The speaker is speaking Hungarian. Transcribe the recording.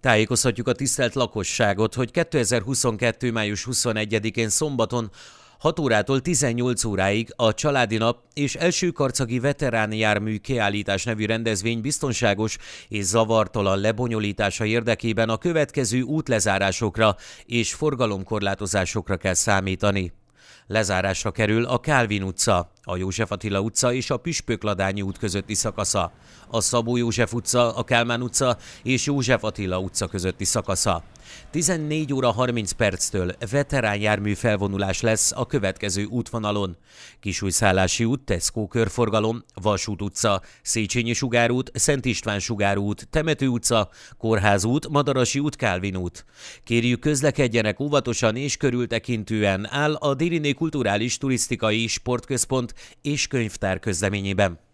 Tájékozhatjuk a tisztelt lakosságot, hogy 2022. május 21-én szombaton 6 órától 18 óráig a Családi Nap és Első Karcagi Veterán Jármű Kiállítás nevű rendezvény biztonságos és zavartalan lebonyolítása érdekében a következő útlezárásokra és forgalomkorlátozásokra kell számítani. Lezárásra kerül a Kálvin utca, a József Attila utca és a Püspökladányi út közötti szakasza, a Szabó József utca, a Kálmán utca és József Attila utca közötti szakasza. 14 óra 30 perctől veteránjármű felvonulás lesz a következő útvonalon. Kisújszállási út, Tesco körforgalom, Vasút utca, Széchenyi sugárút, Szent István sugárút, Temető utca, Kórház út, Madarasi út, Kálvin út. Kérjük közlekedjenek óvatosan és körültekintően áll a Diriné Kulturális Turisztikai Sportközpont és könyvtár közleményében.